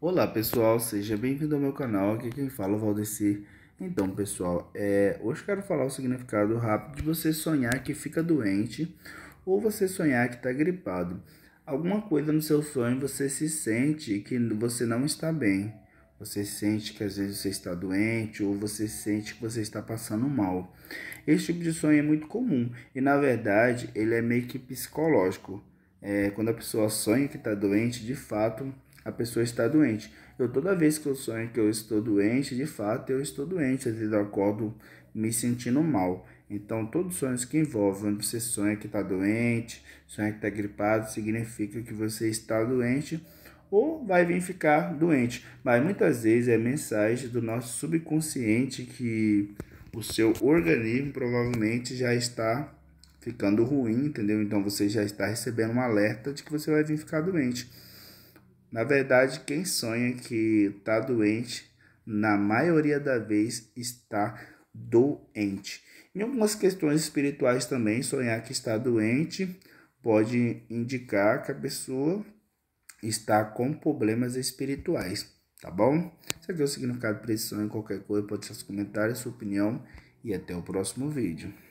Olá pessoal, seja bem-vindo ao meu canal, aqui quem fala é o Valdeci. Então pessoal, é... hoje quero falar o significado rápido de você sonhar que fica doente ou você sonhar que está gripado. Alguma coisa no seu sonho você se sente que você não está bem. Você sente que às vezes você está doente ou você sente que você está passando mal. Esse tipo de sonho é muito comum e na verdade ele é meio que psicológico. É... quando a pessoa sonha que está doente, de fato a pessoa está doente. Eu toda vez que eu sonho que eu estou doente, de fato eu estou doente, às vezes eu acordo me sentindo mal. Então, todos os sonhos que envolvem, você sonha que está doente, sonha que está gripado, significa que você está doente ou vai vir ficar doente. Mas muitas vezes é mensagem do nosso subconsciente que o seu organismo provavelmente já está ficando ruim, entendeu? Então você já está recebendo um alerta de que você vai vir ficar doente. Na verdade, quem sonha que está doente, na maioria da vez está doente. Em algumas questões espirituais também, sonhar que está doente pode indicar que a pessoa está com problemas espirituais, tá bom? Se aqui é o significado para esse em qualquer coisa, pode deixar seus comentários, sua opinião e até o próximo vídeo.